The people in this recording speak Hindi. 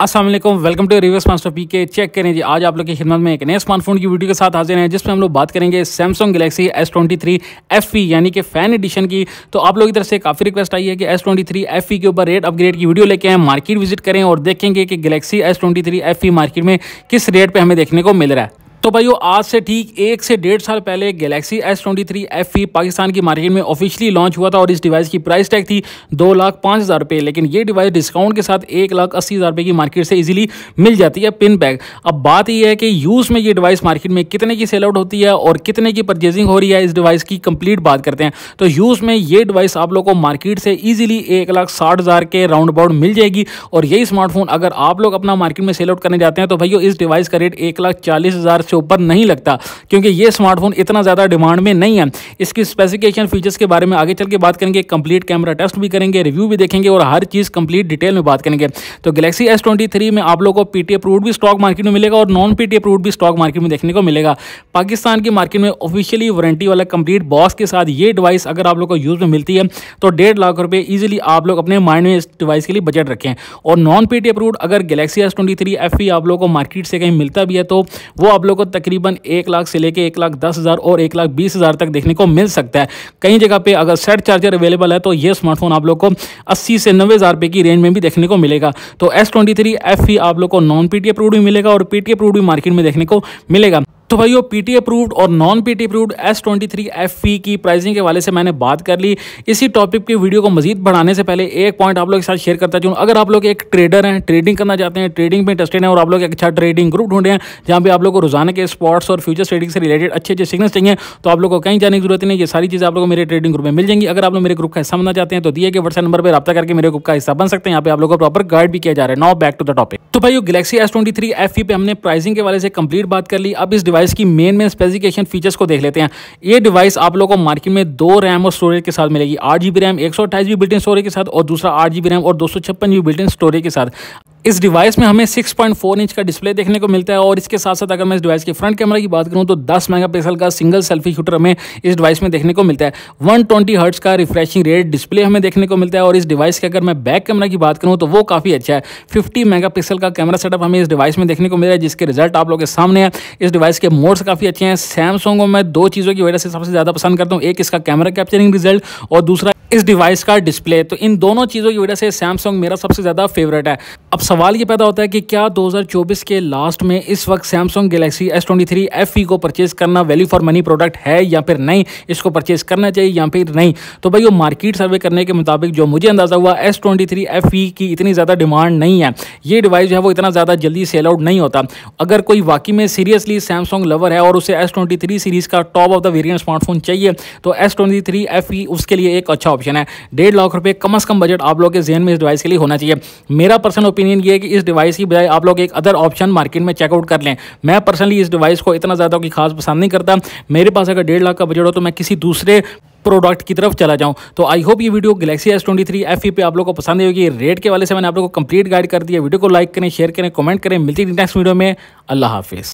Aslam welcome to reviews master P K check करें जी आज आप लोग की खिदमत में एक नए स्मार्टफोन की वीडियो के साथ हाजिर हैं जिसमें हम लोग बात करेंगे Samsung Galaxy S twenty three F P यानी कि फैन एडिशन की तो आप लोग की तरफ से काफ़ी रिक्वेस्ट आई है कि S twenty three F P के ऊपर रेट अपग्रेड की वीडियो लेके आए मार्केट विजिट करें और देखेंगे कि Galaxy S twenty three F P market में किस रेट पर हमें देखने को मिल रहा है तो भाई आज से ठीक एक से डेढ़ साल पहले Galaxy S twenty three F E Pakistan की मार्केट में ऑफिशियली लॉन्च हुआ था और इस डिवाइस की प्राइस टैग थी दो लाख पाँच हज़ार रुपये लेकिन ये डिवाइस डिस्काउंट के साथ एक लाख अस्सी हज़ार रुपये की मार्केट से इजीली मिल जाती है पिन बैग अब बात यह है कि यूज़ में ये डिवाइस मार्केट में कितने की सेल आउट होती है और कितने की परचेजिंग हो रही है इस डिवाइस की कंप्लीट बात करते हैं तो यूज़ में ये डिवाइस आप लोग को मार्केट से ईजिली एक लाख साठ हज़ार के राउंड अबाउट मिल जाएगी और यही स्मार्टफोन अगर आप लोग अपना मार्केट में सेल आउट करने जाते हैं तो भैया इस डिवाइस का रेट एक लाख चालीस हज़ार से ऊपर नहीं लगता क्योंकि ये स्मार्टफोन इतना ज़्यादा डिमांड में नहीं है इसकी स्पेसिफिकेशन फीचर्स के बारे में आगे चल के बात करेंगे कंप्लीट कैमरा टेस्ट भी करेंगे रिव्यू भी देखेंगे और हर चीज़ कंप्लीट डिटेल में बात करेंगे तो गलेक्सी एस में आप लोगों को पीटी अप्रूव भी स्टॉक मार्केट में मिलेगा और नॉन पी अप्रूव भी स्टॉक मार्केट में देखने को मिलेगा पाकिस्तान की मार्केट में ऑफिशियली वारंटी वाला कंप्लीट बॉस के साथ ये डिवाइस अगर आप लोग को यूज़ में मिलती है तो डेढ़ लाख रुपये ईजिली आप लोग अपने माइंड में इस डिवाइस के लिए बजट रखें और नॉन पी अप्रूव अगर गलेक्सी एस ट्वेंटी आप लोग को मार्केट से कहीं मिलता भी है तो वो आप लोग को तकरीबन एक लाख से लेकर एक लाख दस हज़ार और एक लाख बीस हज़ार तक देखने को मिल सकता है कई जगह पर अगर सेट चार्जर अवेलेबल है तो ये स्मार्टफोन आप लोग को अस्सी से नब्बे हज़ार की रेंज में भी देखने को मिलेगा तो एस ट्वेंटी थ्री एफ आप लोग को नॉन पी टी भी मिलेगा और पी टी भी मार्केट में देखने को मिलेगा तो भाइयों पीटी अप्रूव्ड और non PT approved S twenty three F E की प्राइसिंग के वाले से मैंने बात कर ली इसी टॉपिक की वीडियो को मजीद बढ़ाने से पहले एक पॉइंट आप लोग के साथ शेयर करता चाहूँ अगर आप लोग एक ट्रेडर हैं ट्रेडिंग करना चाहते हैं ट्रेडिंग में इंटरेस्टेड हैं और आप लोग एक अच्छा ट्रेडिंग ग्रुप ढूंढे हैं जहाँ पे आप लोग को रोजाना के स्पॉट्स और फ्यूचर ट्रेडिंग से रिलेटेड अच्छे अच्छे सिग्नल्स चाहिए तो आप लोग को कहीं जाने की जरूरत नहीं ये सारी चीज़ें आप लोग मेरे ट्रेडिंग ग्रुप में मिल जाएंगी अगर आप लोग मेरे ग्रुप का हिस्सा बनना चाहते हैं तो दिए गए व्हाट्सएप नंबर पर रब्ता करके मेरे ग्रुप का हिस्सा बन सकते हैं यहाँ पे आप लोग को प्रॉपर गाइड भी किया जा रहा है now back to the topic तो भाई Galaxy S twenty three F पे हमने प्राइसिंग के वाले से कंप्लीट बात कर ली अब इस डिवाइस की मेन मेन स्पेसिफिकेशन फीचर्स को देख लेते हैं ये डिवाइस आप लोगों को मार्केट में दो रैम और स्टोरेज के साथ मिलेगी आठ जी बी रैम एक सौ अट्ठाईस जी बिल्टिन स्टोरेज के साथ और दूसरा आठ जी बी रैम और दो सौ छप्पन जी बिल्टिन स्टोरेज के साथ इस डिवाइस में हमें 6.4 इंच का डिस्प्ले देखने को मिलता है और इसके साथ साथ अगर मैं इस डिवाइस के फ्रंट कैमरा की बात करूँ तो 10 मेगापिक्सल का सिंगल सेल्फी शूटर हमें इस डिवाइस में देखने को मिलता है 120 ट्वेंटी का रिफ्रेशिंग रेट डिस्प्ले हमें देखने को मिलता है और इस डिवाइस के अगर मैं बैक कैमरा की बात करूँ तो वो काफ़ी अच्छा है फिफ्टी मेगा का कैमरा सेटअप हमें इस डिवाइस में देखने को मिल रहा है जिसके रिजल्ट आप लोग के सामने है इस डिवाइस के मोड्स काफ़ी अच्छे हैं सैमसंग में मैं दो चीज़ों की वजह से सबसे ज़्यादा पसंद करता हूँ एक इसका कैमरा कैप्चरिंग रिजल्ट और दूसरा इस डिवाइस का डिस्प्ले तो इन दोनों चीज़ों की वजह से सैमसंग मेरा सबसे ज़्यादा फेवरेट है अब सवाल ये पैदा होता है कि क्या 2024 के लास्ट में इस वक्त Samsung Galaxy S twenty three F E को परचेज करना वैल्यू फॉर मनी प्रोडक्ट है या फिर नहीं इसको परचेज करना चाहिए या फिर नहीं तो भाई वो मार्केट सर्वे करने के मुताबिक जो मुझे अंदाज़ा हुआ S twenty three F E की इतनी ज़्यादा डिमांड नहीं है ये डिवाइस जो है वो इतना ज़्यादा जल्दी सेल आउट नहीं होता अगर कोई वाकई में सीरियसली सैमसंग लवर है और उसे एस ट्वेंटी थ्री सीरीज़ का top of the variant smartphone चाहिए तो S twenty three F E उसके लिए एक अच्छा ऑप्शन है डेढ़ लाख रुपये कम से कम बजट आप लोग के जेन में इस डिवाइस के लिए होना चाहिए मेरा पर्सनल ओपिनियन ये है कि इस डिवाइस की बजाय आप लोग एक अदर ऑप्शन मार्केट में चेकआउट कर लें मैं पर्सनली इस डिवाइस को इतना ज़्यादा की खास पसंद नहीं करता मेरे पास अगर डेढ़ लाख का बजट हो तो मैं किसी दूसरे प्रोडक्ट की तरफ चला जाऊं तो आई होप ये video Galaxy S twenty three F पे आप लोगों को पसंद होगी रेट के वाले से मैंने आप लोगों को कंप्लीट गाइड कर दिया वीडियो को लाइक करें शेयर करें कमेंट करें मिलती नेक्स्ट वीडियो में अल्लाह हाफिज़